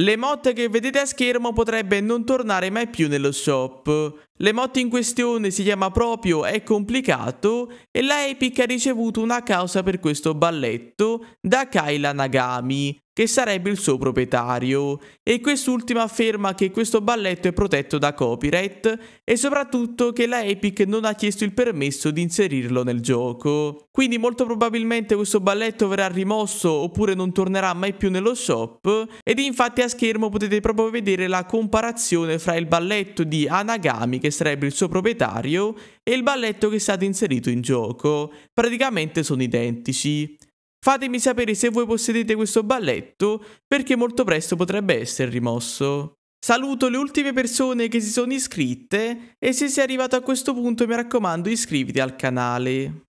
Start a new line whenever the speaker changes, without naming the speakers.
L'emote che vedete a schermo potrebbe non tornare mai più nello shop. L'emote in questione si chiama proprio È complicato e la Epic ha ricevuto una causa per questo balletto da Kaila Nagami, che sarebbe il suo proprietario, e quest'ultima afferma che questo balletto è protetto da copyright e soprattutto che la Epic non ha chiesto il permesso di inserirlo nel gioco. Quindi molto probabilmente questo balletto verrà rimosso oppure non tornerà mai più nello shop ed infatti a schermo potete proprio vedere la comparazione fra il balletto di Anagami che sarebbe il suo proprietario e il balletto che è stato inserito in gioco. Praticamente sono identici. Fatemi sapere se voi possedete questo balletto, perché molto presto potrebbe essere rimosso. Saluto le ultime persone che si sono iscritte e se sei arrivato a questo punto mi raccomando iscriviti al canale.